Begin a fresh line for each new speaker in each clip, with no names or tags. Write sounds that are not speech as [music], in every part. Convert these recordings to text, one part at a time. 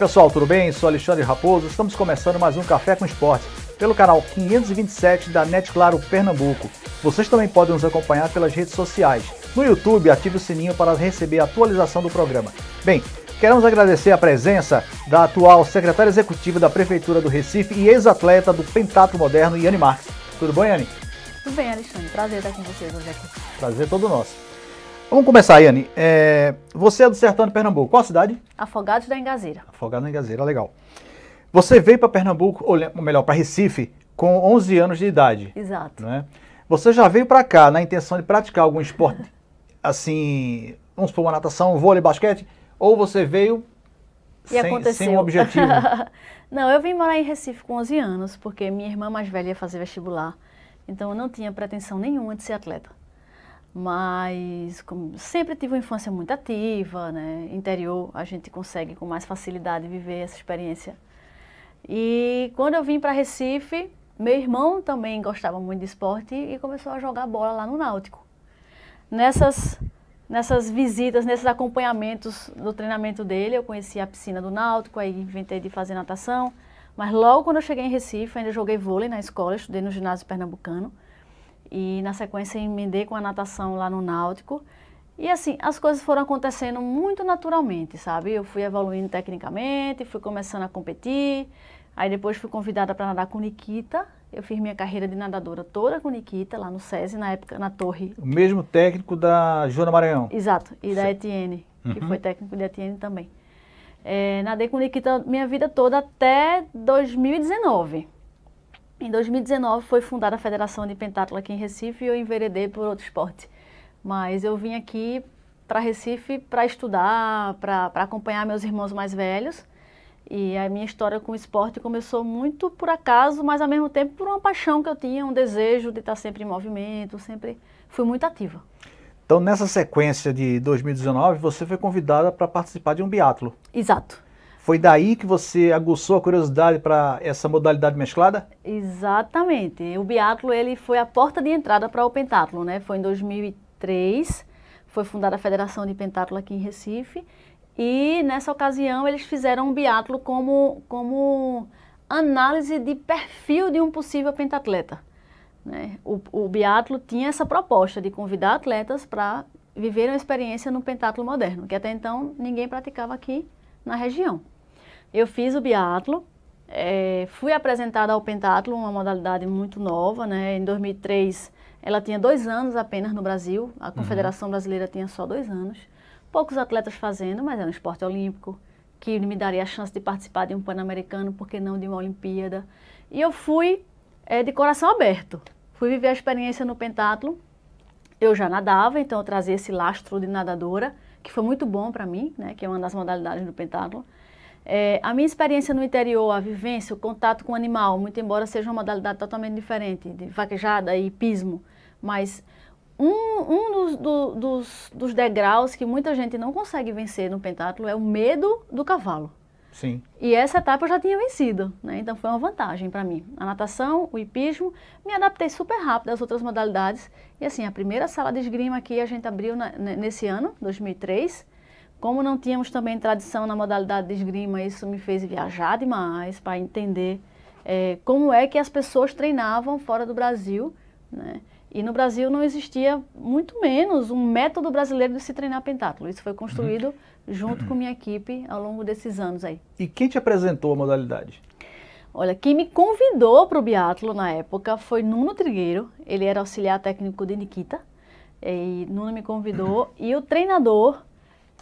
pessoal, tudo bem? Sou Alexandre Raposo. Estamos começando mais um Café com Esporte pelo canal 527 da Net Claro Pernambuco. Vocês também podem nos acompanhar pelas redes sociais. No YouTube, ative o sininho para receber a atualização do programa. Bem, queremos agradecer a presença da atual secretária executiva da Prefeitura do Recife e ex-atleta do Pentato Moderno, Yane Marques. Tudo bom, Yane?
Tudo bem, Alexandre. Prazer estar com vocês hoje aqui.
Prazer é todo nosso. Vamos começar, Yane. É, você é do sertão de Pernambuco. Qual a cidade?
Afogados da Engazeira.
Afogados da Engazeira, legal. Você veio para Pernambuco, ou melhor, para Recife, com 11 anos de idade. Exato. Né? Você já veio para cá na intenção de praticar algum esporte, assim, vamos supor, uma natação, vôlei, basquete, ou você veio e sem, sem, um objetivo? [laughs]
não, eu vim morar em Recife com 11 anos, porque minha irmã mais velha ia fazer vestibular, então eu não tinha pretensão nenhuma de ser atleta mas como, sempre tive uma infância muito ativa, né? Interior, a gente consegue com mais facilidade viver essa experiência. E quando eu vim para Recife, meu irmão também gostava muito de esporte e começou a jogar bola lá no Náutico. Nessas nessas visitas, nesses acompanhamentos do treinamento dele, eu conheci a piscina do Náutico, aí inventei de fazer natação. Mas logo quando eu cheguei em Recife, ainda joguei vôlei na escola, estudei no ginásio pernambucano. E na sequência emendei com a natação lá no Náutico. E assim, as coisas foram acontecendo muito naturalmente, sabe? Eu fui evoluindo tecnicamente, fui começando a competir. Aí depois fui convidada para nadar com Nikita. Eu fiz minha carreira de nadadora toda com Nikita, lá no SESI, na época, na Torre. O
mesmo técnico da Joana Maranhão.
Exato, e da Etienne, que uhum. foi técnico da Etienne também. É, nadei com Nikita minha vida toda até 2019. Em 2019 foi fundada a Federação de Pentatlo aqui em Recife e eu enveredei por outro esporte. Mas eu vim aqui para Recife para estudar, para acompanhar meus irmãos mais velhos. E a minha história com o esporte começou muito por acaso, mas ao mesmo tempo por uma paixão que eu tinha, um desejo de estar sempre em movimento, sempre fui muito ativa.
Então, nessa sequência de 2019, você foi convidada para participar de um biatlo. Exato. Foi daí que você aguçou a curiosidade para essa modalidade mesclada?
Exatamente. O biatlo ele foi a porta de entrada para o pentatlo, né? Foi em 2003, foi fundada a Federação de Pentatlo aqui em Recife e nessa ocasião eles fizeram um biatlo como como análise de perfil de um possível pentatleta. Né? O, o biatlo tinha essa proposta de convidar atletas para viverem uma experiência no pentatlo moderno, que até então ninguém praticava aqui na região. Eu fiz o biatlo, é, fui apresentada ao pentatlo, uma modalidade muito nova, né? Em 2003 ela tinha dois anos apenas no Brasil, a uhum. Confederação uhum. Brasileira tinha só dois anos. Poucos atletas fazendo, mas era é um esporte olímpico, que me daria a chance de participar de um Pan-Americano, por que não de uma Olimpíada. E eu fui é, de coração aberto. Fui viver a experiência no pentatlo. Eu já nadava, então eu trazia esse lastro de nadadora que foi muito bom para mim, né, que é uma das modalidades do pentatlo. É, a minha experiência no interior, a vivência, o contato com o animal, muito embora seja uma modalidade totalmente diferente, de vaquejada e pismo, mas um, um dos, do, dos, dos degraus que muita gente não consegue vencer no pentatlo é o medo do cavalo. Sim. E essa etapa eu já tinha vencido, né? Então foi uma vantagem para mim. A natação, o hipismo, me adaptei super rápido às outras modalidades. E assim, a primeira sala de esgrima que a gente abriu na, nesse ano, 2003, como não tínhamos também tradição na modalidade de esgrima, isso me fez viajar demais para entender é, como é que as pessoas treinavam fora do Brasil, né? E no Brasil não existia muito menos um método brasileiro de se treinar pentáculo. Isso foi construído uhum. junto com minha equipe ao longo desses anos aí.
E quem te apresentou a modalidade?
Olha, quem me convidou para o biatlo na época foi Nuno Trigueiro. Ele era auxiliar técnico de Nikita. E Nuno me convidou uhum. e o treinador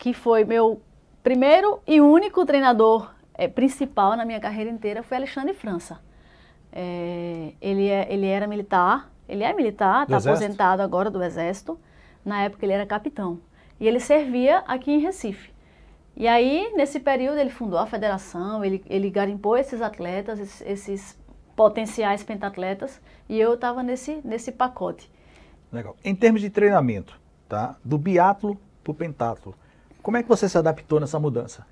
que foi meu primeiro e único treinador é, principal na minha carreira inteira foi Alexandre França. É, ele, é, ele era militar ele é militar, está aposentado agora do Exército. Na época ele era capitão. E ele servia aqui em Recife. E aí, nesse período, ele fundou a federação, ele, ele garimpou esses atletas, esses, esses potenciais pentatletas, e eu estava nesse, nesse pacote.
Legal. Em termos de treinamento, tá? do biatlo para o pentatlo, como é que você se adaptou nessa mudança?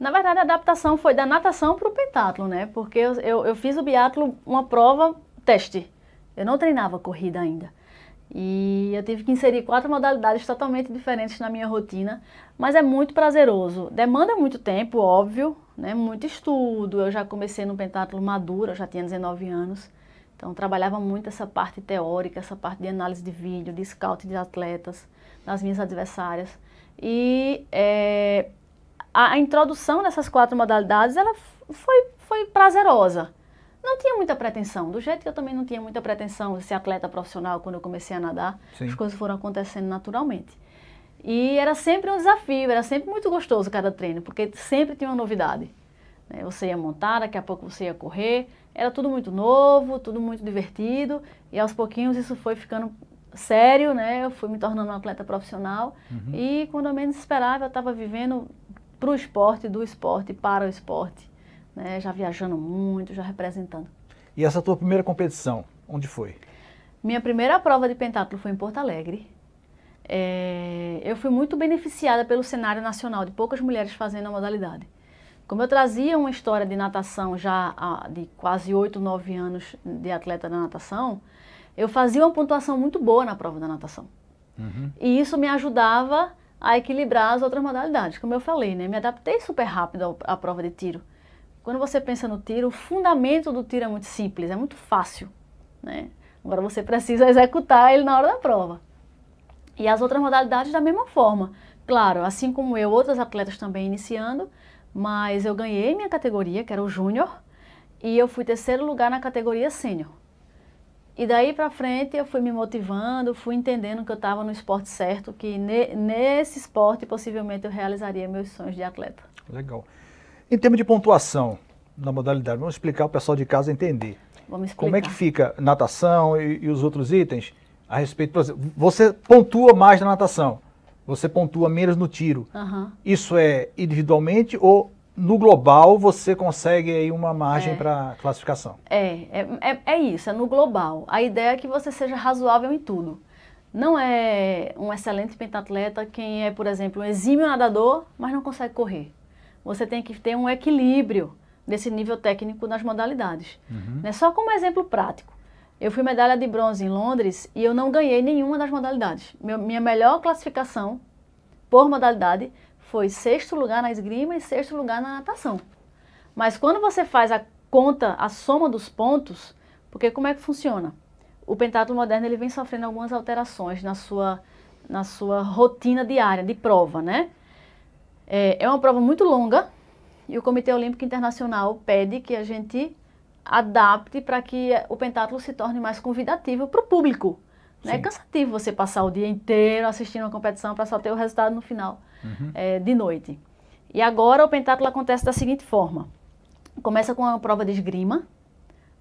Na verdade, a adaptação foi da natação para o pentatlo, né? Porque eu, eu, eu fiz o biatlo uma prova teste. Eu não treinava corrida ainda. E eu tive que inserir quatro modalidades totalmente diferentes na minha rotina, mas é muito prazeroso. Demanda muito tempo, óbvio, né? Muito estudo. Eu já comecei no pentatlo maduro, eu já tinha 19 anos. Então trabalhava muito essa parte teórica, essa parte de análise de vídeo, de scout de atletas, das minhas adversárias. E é, a, a introdução nessas quatro modalidades, ela foi, foi prazerosa não tinha muita pretensão, do jeito que eu também não tinha muita pretensão de ser atleta profissional quando eu comecei a nadar, Sim. as coisas foram acontecendo naturalmente. E era sempre um desafio, era sempre muito gostoso cada treino, porque sempre tinha uma novidade. Né? Você ia montar, daqui a pouco você ia correr, era tudo muito novo, tudo muito divertido, e aos pouquinhos isso foi ficando sério, né? Eu fui me tornando um atleta profissional uhum. e quando eu menos esperava, eu estava vivendo para o esporte, do esporte, para o esporte né, já viajando muito, já representando.
E essa tua primeira competição, onde foi?
Minha primeira prova de pentatlo foi em Porto Alegre. É, eu fui muito beneficiada pelo cenário nacional de poucas mulheres fazendo a modalidade. Como eu trazia uma história de natação já de quase 8, 9 anos de atleta da natação, eu fazia uma pontuação muito boa na prova da natação. Uhum. E isso me ajudava a equilibrar as outras modalidades. Como eu falei, né? me adaptei super rápido à prova de tiro. Quando você pensa no tiro, o fundamento do tiro é muito simples, é muito fácil. Né? Agora você [laughs] precisa executar ele na hora da prova. E as outras modalidades da mesma forma. Claro, assim como eu, outras atletas também iniciando, mas eu ganhei minha categoria, que era o júnior, e eu fui terceiro lugar na categoria sênior. E daí para frente eu fui me motivando, fui entendendo que eu estava no esporte certo, que ne nesse esporte possivelmente eu realizaria meus sonhos de atleta.
Legal. Em termos de pontuação na modalidade, vamos explicar o pessoal de casa entender.
Vamos explicar. Como é que
fica natação e, e os outros itens a respeito, por exemplo, você pontua mais na natação, você pontua menos no tiro. Uhum. Isso é individualmente ou no global você consegue aí uma margem é. para classificação?
É, é, é, é isso, é no global. A ideia é que você seja razoável em tudo não é um excelente pentatleta quem é, por exemplo, um exímio nadador, mas não consegue correr você tem que ter um equilíbrio desse nível técnico nas modalidades. Uhum. Né? Só como exemplo prático. Eu fui medalha de bronze em Londres e eu não ganhei nenhuma das modalidades. Meu, minha melhor classificação por modalidade foi sexto lugar na esgrima e sexto lugar na natação. Mas quando você faz a conta, a soma dos pontos, porque como é que funciona? O pentatlo moderno ele vem sofrendo algumas alterações na sua, na sua rotina diária de prova, né? É, é uma prova muito longa e o Comitê Olímpico Internacional pede que a gente adapte para que o pentáculo se torne mais convidativo para o público. Né? É cansativo você passar o dia inteiro assistindo uma competição para só ter o resultado no final uhum. é, de noite. E agora o pentáculo acontece da seguinte forma: começa com a prova de esgrima,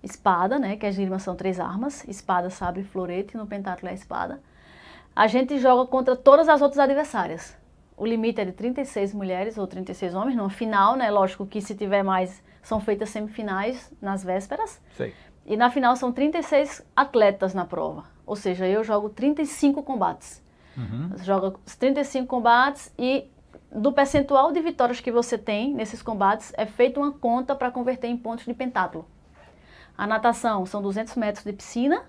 espada, né? Que as esgrimas são três armas: espada, sabre, florete. No pentáculo é a espada. A gente joga contra todas as outras adversárias o limite é de 36 mulheres ou 36 homens, numa final, né? Lógico que se tiver mais, são feitas semifinais nas vésperas. Sim. E na final são 36 atletas na prova. Ou seja, eu jogo 35 combates. Uhum. Joga 35 combates e do percentual de vitórias que você tem nesses combates é feita uma conta para converter em pontos de pentáculo. A natação são 200 metros de piscina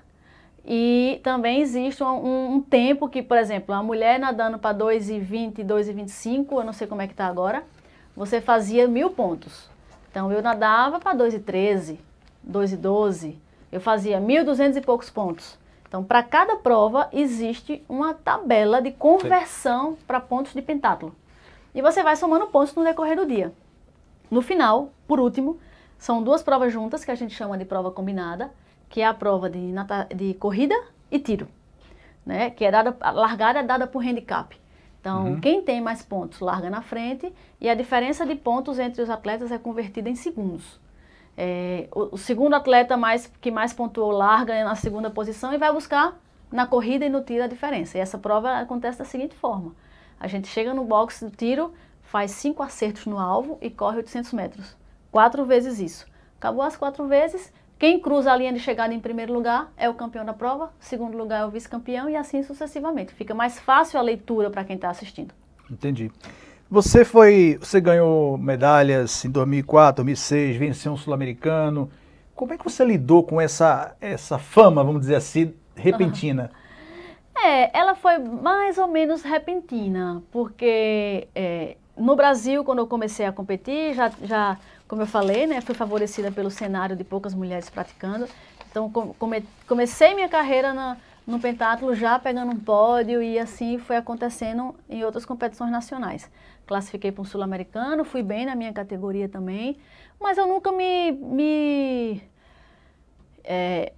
e também existe um, um tempo que, por exemplo, a mulher nadando para 2,20, 2,25, eu não sei como é que está agora, você fazia mil pontos. Então eu nadava para 2,13, 2,12, eu fazia 1.200 e poucos pontos. Então, para cada prova existe uma tabela de conversão para pontos de pentáculo. E você vai somando pontos no decorrer do dia. No final, por último, são duas provas juntas que a gente chama de prova combinada que é a prova de, de corrida e tiro, né? Que é dada, a largada é dada por handicap. Então, uhum. quem tem mais pontos larga na frente e a diferença de pontos entre os atletas é convertida em segundos. É, o, o, segundo atleta mais, que mais pontuou larga na segunda posição e vai buscar na corrida e no tiro a diferença. E essa prova acontece da seguinte forma: a gente chega no box do tiro, faz cinco acertos no alvo e corre 800 metros. Quatro vezes isso. Acabou as quatro vezes, quem cruza a linha de chegada em primeiro lugar é o campeão da prova, segundo lugar é o vice-campeão e assim sucessivamente. Fica mais fácil a leitura para quem está assistindo.
Entendi. Você foi, você ganhou medalhas em 2004, 2006, venceu um sul-americano. Como é que você lidou com essa essa fama, vamos dizer assim, repentina? [laughs]
É, ela foi mais ou menos repentina, porque é, no Brasil, quando eu comecei a competir, já, já como eu falei, né, fui favorecida pelo cenário de poucas mulheres praticando. Então, come, comecei minha carreira na, no pentatlo já pegando um pódio e assim foi acontecendo em outras competições nacionais. Classifiquei para um sul-americano, fui bem na minha categoria também, mas eu nunca me, me, é,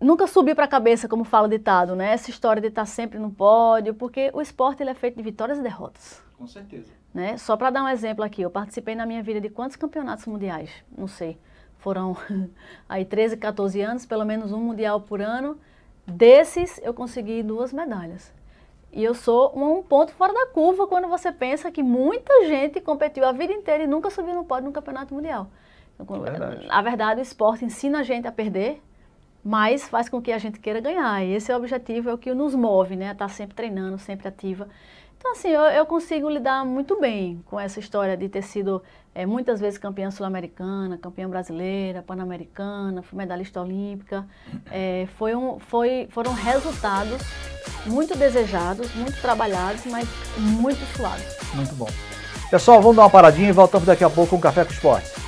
nunca subiu para a cabeça, como fala o ditado, né? Essa história de estar tá sempre no pódio, porque o esporte ele é feito de vitórias e derrotas. Com certeza. Né? Só para dar um exemplo aqui, eu participei na minha vida de quantos campeonatos mundiais? Não sei. Foram [laughs] aí 13, 14 anos, pelo menos um mundial por ano. Desses, eu consegui duas medalhas. E eu sou um ponto fora da curva quando você pensa que muita gente competiu a vida inteira e nunca subiu no pódio no campeonato mundial. Então, é verdade. A verdade, o esporte ensina a gente a perder, mas faz com que a gente queira ganhar. E esse é o objetivo, é o que nos move, né? Estar tá sempre treinando, sempre ativa. Então, assim, eu, eu, consigo lidar muito bem com essa história de ter sido é, muitas vezes campeã sul-americana, campeã brasileira, pan-americana, fui medalhista olímpica. É, foi um, foi, foram resultados muito desejados, muito trabalhados, mas muito suados.
Muito bom. Pessoal, vamos dar uma paradinha e voltamos daqui a pouco com o Café com Esporte.